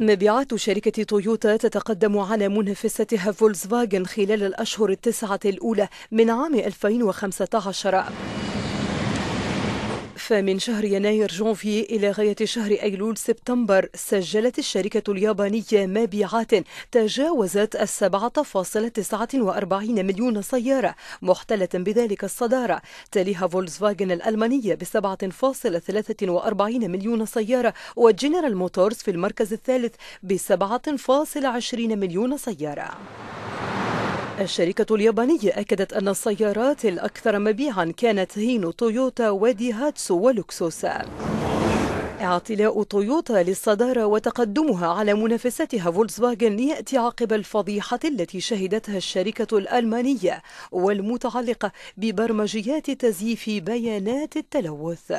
مبيعات شركة تويوتا تتقدم على منافستها فولكس فاجن خلال الأشهر التسعة الأولى من عام 2015 فمن شهر يناير جونفي إلى غاية شهر أيلول سبتمبر سجلت الشركة اليابانية مبيعات تجاوزت السبعة فاصلة تسعة وأربعين مليون سيارة محتلة بذلك الصدارة تليها فولكسفاجن الألمانية بسبعة فاصلة ثلاثة وأربعين مليون سيارة وجنرال موتورز في المركز الثالث بسبعة 7.20 عشرين مليون سيارة الشركة اليابانية أكدت أن السيارات الأكثر مبيعا كانت هينو تويوتا وديهاتسو ولوكسوس اعتلاء تويوتا للصدارة وتقدمها على منافستها فولكسفاجن يأتي عقب الفضيحة التي شهدتها الشركة الألمانية والمتعلقة ببرمجيات تزييف بيانات التلوث